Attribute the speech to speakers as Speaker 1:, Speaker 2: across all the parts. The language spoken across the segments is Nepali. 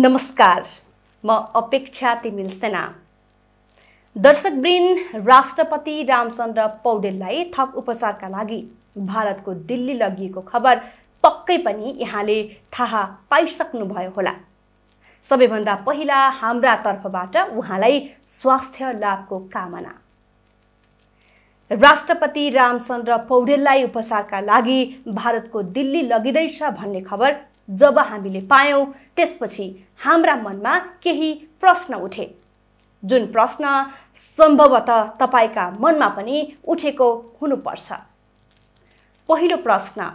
Speaker 1: नमस्कार म अपेक्षा तिमिल सेना दर्शकवृन्द राष्ट्रपति रामचन्द्र पौडेललाई थप उपचारका लागि भारतको दिल्ली लगिएको खबर पक्कै पनि यहाँले थाहा पाइसक्नुभयो होला सबैभन्दा पहिला हाम्रा तर्फबाट उहाँलाई स्वास्थ्य लाभको कामना राष्ट्रपति रामचन्द्र पौडेललाई उपचारका लागि भारतको दिल्ली लगिँदैछ भन्ने खबर जब हामीले पायौँ त्यसपछि हाम्रा मनमा केही प्रश्न उठे जुन प्रश्न सम्भवतः तपाईँका मनमा पनि उठेको हुनुपर्छ पहिलो प्रश्न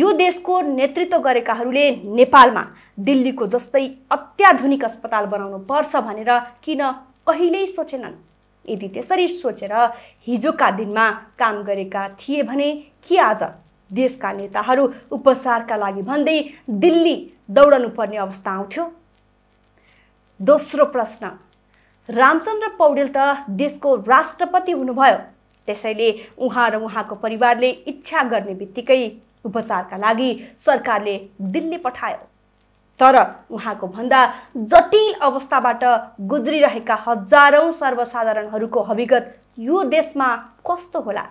Speaker 1: यो देशको नेतृत्व गरेकाहरूले नेपालमा दिल्लीको जस्तै अत्याधुनिक अस्पताल बनाउनु पर्छ भनेर किन कहिल्यै सोचेनन् यदि त्यसरी सोचेर हिजोका दिनमा काम गरेका थिए भने के आज देशका नेताहरू उपचारका लागि भन्दै दिल्ली दौडनुपर्ने अवस्था आउँथ्यो दोस्रो प्रश्न रामचन्द्र पौडेल त देशको राष्ट्रपति हुनुभयो त्यसैले उहाँ र उहाँको परिवारले इच्छा गर्ने बित्तिकै उपचारका लागि सरकारले दिल्ली पठायो तर उहाँको भन्दा जटिल अवस्थाबाट गुज्रिरहेका हजारौँ सर्वसाधारणहरूको हविगत यो देशमा कस्तो होला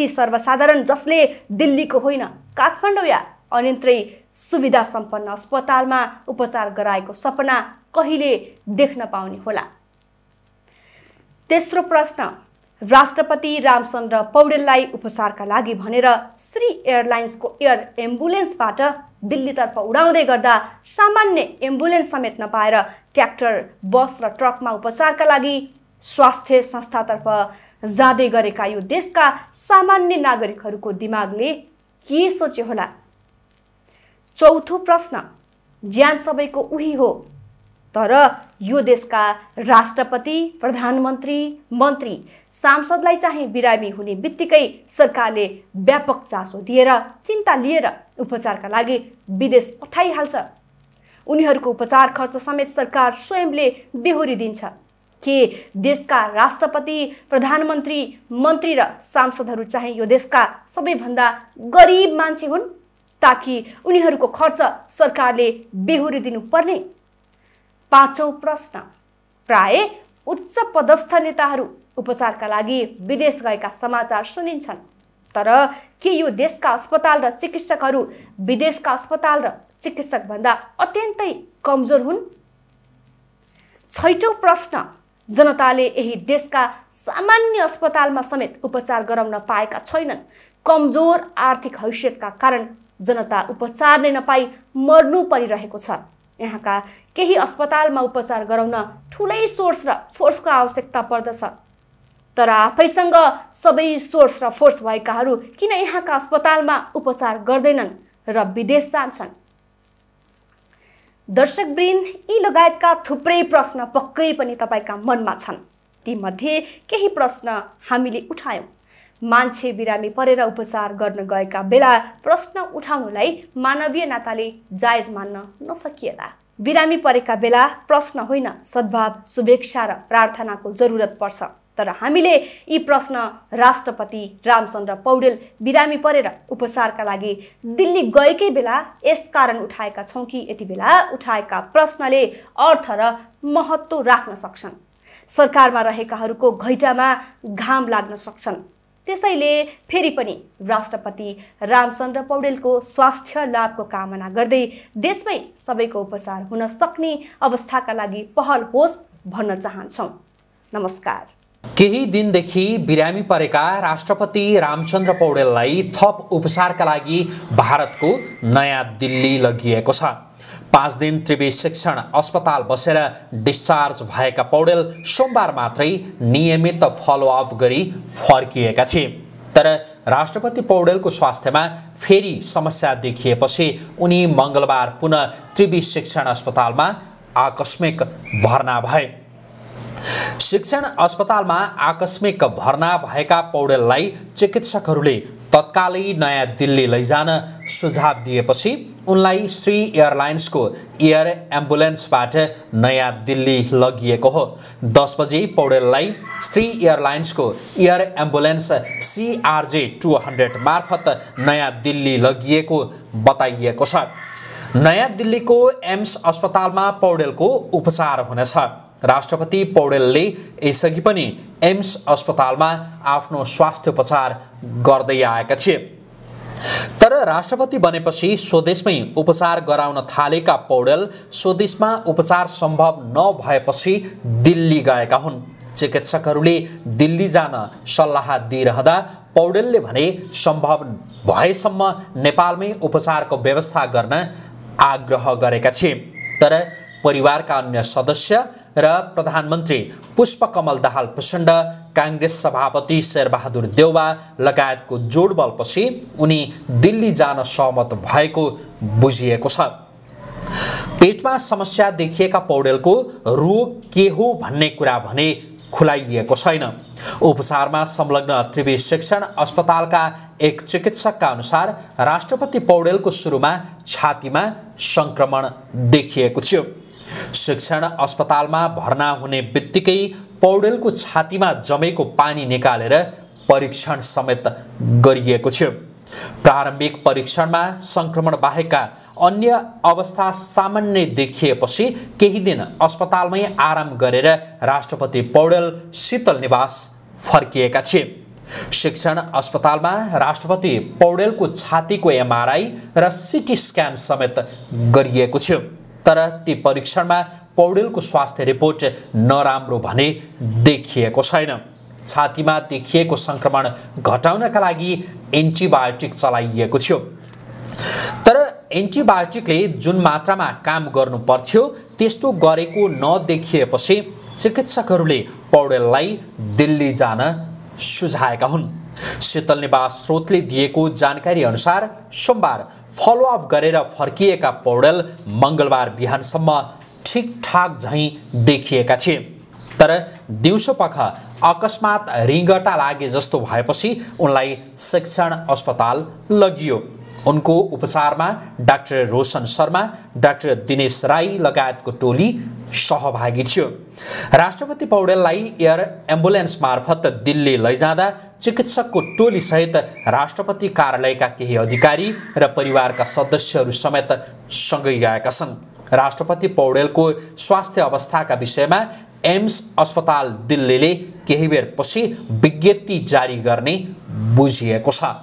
Speaker 1: ती सर्वसाधारण जसले दिल्लीको होइन काठमाडौँ या अन्यन्त्रै सुविधा सम्पन्न अस्पतालमा उपचार गराएको सपना कहिले देख्न पाउने होला तेस्रो प्रश्न राष्ट्रपति रामचन्द्र पौडेललाई उपचारका लागि भनेर श्री एयरलाइन्सको एयर एम्बुलेन्सबाट दिल्लीतर्फ उडाउँदै गर्दा सामान्य एम्बुलेन्स समेत नपाएर ट्र्याक्टर बस र ट्रकमा उपचारका लागि स्वास्थ्य संस्थातर्फ जाँदै गरेका यो देशका सामान्य नागरिकहरूको दिमागले के सोचे होला चौथो प्रश्न ज्यान सबैको उही हो तर यो देशका राष्ट्रपति प्रधानमन्त्री मन्त्री सांसदलाई चाहिँ बिरामी हुने बित्तिकै सरकारले व्यापक चासो दिएर चिन्ता लिएर उपचारका लागि विदेश पठाइहाल्छ उनीहरूको उपचार खर्च समेत सरकार स्वयंले बेहोरी दिन्छ के देशका राष्ट्रपति प्रधानमन्त्री मन्त्री र सांसदहरू चाहिँ यो देशका सबैभन्दा गरिब मान्छे हुन् ताकि उनीहरूको खर्च सरकारले बेहोरी दिनुपर्ने पाँचौँ प्रश्न प्राय उच्च पदस्थ नेताहरू उपचारका लागि विदेश गएका समाचार सुनिन्छन् तर के यो देशका अस्पताल र चिकित्सकहरू विदेशका अस्पताल र चिकित्सकभन्दा अत्यन्तै कमजोर हुन् छैटौँ प्रश्न जनताले यही देशका सामान्य अस्पतालमा समेत उपचार गराउन पाएका छैनन् कमजोर आर्थिक हैसियतका कारण जनता उपचार नै नपाई मर्नु परिरहेको छ यहाँका केही अस्पतालमा उपचार गराउन ठुलै सोर्स र फोर्सको आवश्यकता पर्दछ तर आफैसँग सबै सोर्स र फोर्स भएकाहरू किन यहाँका अस्पतालमा उपचार गर्दैनन् र विदेश जान्छन् दर्शकवृन्द यी लगायतका थुप्रै प्रश्न पक्कै पनि तपाईँका मनमा छन् तीमध्ये केही प्रश्न हामीले उठायौँ मान्छे बिरामी परेर उपचार गर्न गएका बेला प्रश्न उठाउनुलाई मानवीय नाताले जायज मान्न नसकिएला बिरामी परेका बेला प्रश्न होइन सद्भाव शुभेच्छा र प्रार्थनाको जरुरत पर्छ तर हामीले यी प्रश्न राष्ट्रपति रामचन्द्र पौडेल बिरामी परेर उपचारका लागि दिल्ली गएकै बेला यस कारण उठाएका छौँ कि यति बेला उठाएका प्रश्नले अर्थ र महत्त्व राख्न सक्छन् सरकारमा रहेकाहरूको घैटामा घाम लाग्न सक्छन् त्यसैले फेरि पनि राष्ट्रपति रामचन्द्र पौडेलको स्वास्थ्य लाभको कामना गर्दै देशमै सबैको उपचार हुन सक्ने अवस्थाका लागि पहल होस् भन्न चाहन्छौँ नमस्कार
Speaker 2: केही दिनदेखि बिरामी परेका राष्ट्रपति रामचन्द्र पौडेललाई थप उपचारका लागि भारतको नयाँ दिल्ली लगिएको छ पाँच दिन त्रिवेश शिक्षण अस्पताल बसेर डिस्चार्ज भएका पौडेल सोमबार मात्रै नियमित फलोअप गरी फर्किएका थिए तर राष्ट्रपति पौडेलको स्वास्थ्यमा फेरि समस्या देखिएपछि उनी मङ्गलबार पुनः त्रिवेश शिक्षण अस्पतालमा आकस्मिक भर्ना भए शिक्षण अस्पतालमा आकस्मिक भर्ना भएका पौडेललाई चिकित्सकहरूले तत्कालै नयाँ दिल्ली लैजान सुझाव दिएपछि उनलाई श्री एयरलाइन्सको एयर एम्बुलेन्सबाट नयाँ दिल्ली लगिएको हो दस बजे पौडेललाई श्री एयरलाइन्सको air ambulance CRJ two hundred मार्फत नयाँ दिल्ली लगिएको बताइएको छ नयाँ दिल्लीको एम्स अस्पतालमा पौडेलको उपचार हुनेछ राष्ट्रपति पौडेलले यसअघि पनि एम्स अस्पतालमा आफ्नो स्वास्थ्य स्वास्थ्योपचार गर्दै आएका थिए तर राष्ट्रपति बनेपछि स्वदेशमै उपचार गराउन थालेका पौडेल स्वदेशमा उपचार सम्भव नभएपछि दिल्ली गएका हुन् चिकित्सकहरूले दिल्ली जान सल्लाह दिइरहँदा पौडेलले भने सम्भव भएसम्म नेपालमै उपचारको व्यवस्था गर्न आग्रह गरेका थिए तर परिवारका अन्य सदस्य र प्रधानमन्त्री पुष्पकमल दाहाल प्रचण्ड काङ्ग्रेस सभापति शेरबहादुर देउवा लगायतको जोडबलपछि उनी दिल्ली जान सहमत भएको बुझिएको छ पेटमा समस्या देखिएका पौडेलको रोग के हो भन्ने कुरा भने खुलाइएको छैन उपचारमा संलग्न त्रिवी शिक्षण अस्पतालका एक चिकित्सकका अनुसार राष्ट्रपति पौडेलको सुरुमा छातीमा सङ्क्रमण देखिएको थियो शिक्षण अस्पतालमा भर्ना हुने बित्तिकै पौडेलको छातीमा जमेको पानी निकालेर परीक्षण समेत गरिएको थियो प्रारम्भिक परीक्षणमा सङ्क्रमण बाहेकका अन्य अवस्था सामान्य देखिएपछि केही दिन अस्पतालमै आराम गरेर राष्ट्रपति पौडेल शीतल निवास फर्किएका थिए शिक्षण अस्पतालमा राष्ट्रपति पौडेलको छातीको एमआरआई र सिटी स्क्यान समेत गरिएको थियो तर ती परीक्षणमा पौडेलको स्वास्थ्य रिपोर्ट नराम्रो भने देखिएको छैन छातीमा देखिएको सङ्क्रमण घटाउनका लागि एन्टिबायोटिक चलाइएको थियो तर एन्टिबायोटिकले जुन मात्रामा काम गर्नु पर्थ्यो त्यस्तो गरेको नदेखिएपछि चिकित्सकहरूले पौडेललाई दिल्ली जान सुझाएका हुन् शीतल निवास स्रोतले दिएको जानकारी अनुसार सोमबार फलोअप गरेर फर्किएका पौडेल मङ्गलबार बिहानसम्म ठिकठाक झैँ देखिएका थिए तर दिउँसो पख अकस्मात रिङ्गटा लागे जस्तो भएपछि उनलाई शिक्षण अस्पताल लगियो उनको उपचारमा डाक्टर रोशन शर्मा डाक्टर दिनेश राई लगायतको टोली सहभागी थियो राष्ट्रपति पौडेललाई एयर एम्बुलेन्स मार्फत दिल्ली लैजाँदा चिकित्सकको टोलीसहित राष्ट्रपति कार्यालयका केही अधिकारी र परिवारका सदस्यहरू समेत सँगै गएका छन् राष्ट्रपति पौडेलको स्वास्थ्य अवस्थाका विषयमा एम्स अस्पताल दिल्लीले केही बेरपछि विज्ञप्ति जारी गर्ने बुझिएको छ